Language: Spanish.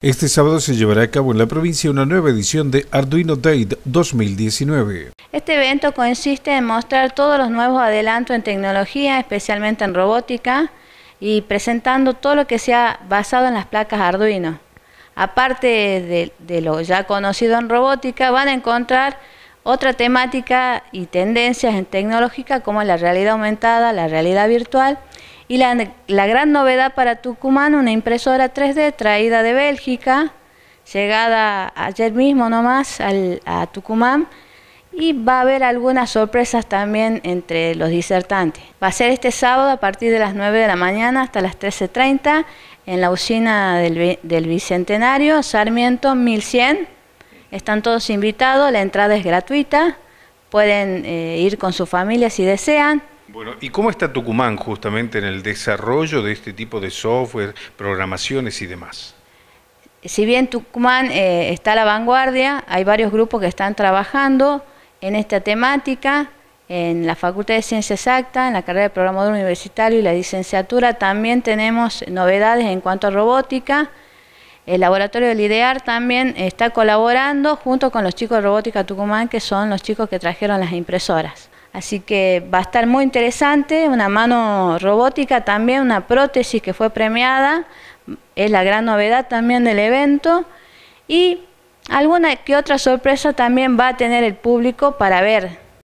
Este sábado se llevará a cabo en la provincia una nueva edición de Arduino Day 2019. Este evento consiste en mostrar todos los nuevos adelantos en tecnología, especialmente en robótica, y presentando todo lo que sea basado en las placas Arduino. Aparte de, lo ya conocido en robótica, van a encontrar otra temática y tendencias en tecnológica como la realidad aumentada, la realidad virtual y la, la gran novedad para Tucumán, una impresora 3D traída de Bélgica, llegada ayer mismo nomás a Tucumán, y va a haber algunas sorpresas también entre los disertantes. Va a ser este sábado a partir de las 9 de la mañana hasta las 13.30 en la usina del, Bicentenario, Sarmiento 1100. Están todos invitados, la entrada es gratuita, pueden eh, ir con su familia si desean. Bueno, ¿y cómo está Tucumán justamente en el desarrollo de este tipo de software, programaciones y demás? Si bien Tucumán eh, está a la vanguardia, hay varios grupos que están trabajando en esta temática, en la Facultad de Ciencias Exactas, en la carrera de programador universitario y la licenciatura también tenemos novedades en cuanto a robótica. El laboratorio del IDEAR también está colaborando junto con los chicos de Robótica Tucumán, que son los chicos que trajeron las impresoras. Así que va a estar muy interesante, una mano robótica también, una prótesis que fue premiada, es la gran novedad también del evento. Y alguna que otra sorpresa también va a tener el público para ver